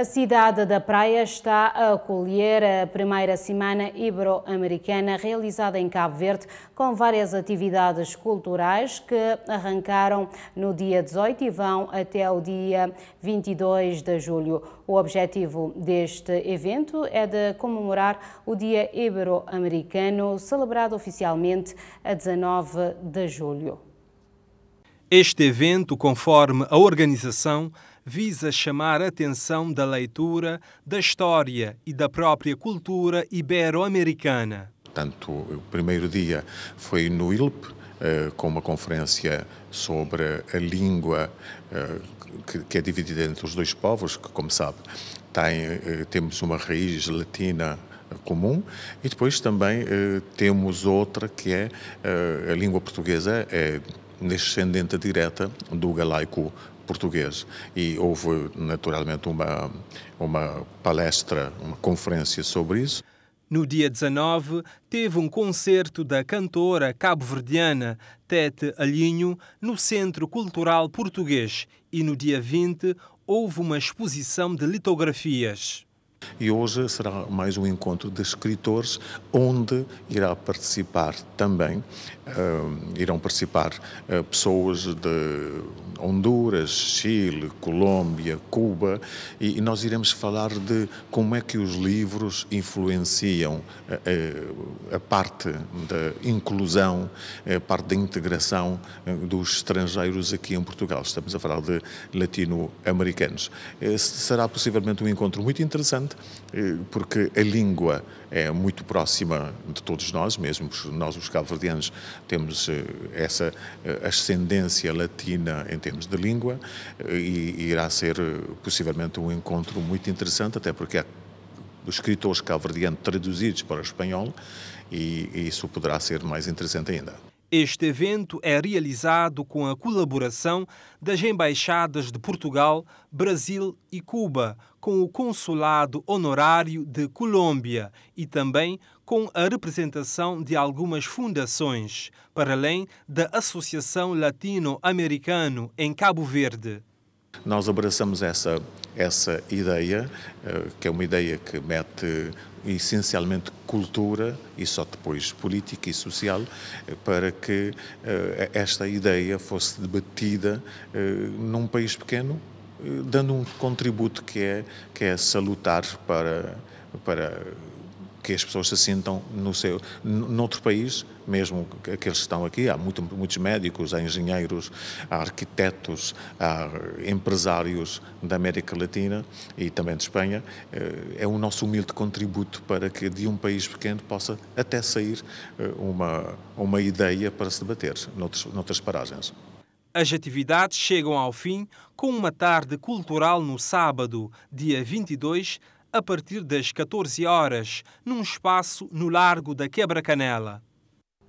A cidade da Praia está a acolher a primeira semana ibero-americana realizada em Cabo Verde, com várias atividades culturais que arrancaram no dia 18 e vão até o dia 22 de julho. O objetivo deste evento é de comemorar o Dia Ibero-Americano, celebrado oficialmente a 19 de julho. Este evento, conforme a organização, visa chamar a atenção da leitura, da história e da própria cultura ibero-americana. Portanto, o primeiro dia foi no ILP, eh, com uma conferência sobre a língua eh, que é dividida entre os dois povos, que, como sabe, tem, eh, temos uma raiz latina comum e depois também temos outra que é a língua portuguesa, é descendente direta do galaico português e houve naturalmente uma uma palestra, uma conferência sobre isso. No dia 19, teve um concerto da cantora cabo-verdiana Tete Alinho no Centro Cultural Português e no dia 20 houve uma exposição de litografias. E hoje será mais um encontro de escritores, onde irá participar também, uh, irão participar uh, pessoas de Honduras, Chile, Colômbia, Cuba, e, e, nós iremos falar de como é que os livros influenciam a, eh, a, a parte da inclusão, a parte da integração dos estrangeiros aqui em Portugal. Estamos a falar de latino-americanos. Será possivelmente um encontro muito interessante eh, porque a língua é muito próxima de todos nós, mesmo nós, os calverdianos, temos eh, essa eh, ascendência latina em termos de língua, e irá ser possivelmente um encontro muito interessante, até porque há os escritores calverdianos traduzidos para o espanhol, e isso poderá ser mais interessante ainda. Este evento é realizado com a colaboração das embaixadas de Portugal, Brasil e Cuba, com o Consulado Honorário de Colômbia e também com a representação de algumas fundações, para além da Associação Latino-Americano em Cabo Verde. Nós abraçamos essa, essa ideia, eh, que é uma ideia que mete essencialmente cultura e só depois política e social, eh, para que eh, esta ideia fosse debatida num país pequeno, dando um contributo que é, que é salutar para, para que as pessoas se sintam no seu, noutro país, mesmo aqueles que estão aqui, há muito, muitos médicos, há engenheiros, há arquitetos, há empresários da América Latina e também de Espanha, eh, é o nosso humilde contributo para que de um país pequeno possa até sair eh, uma, uma ideia para se debater noutros, noutras paragens. As atividades chegam ao fim com uma tarde cultural no sábado, dia 22 a partir das 14 horas, num espaço no Largo da Quebra-Canela.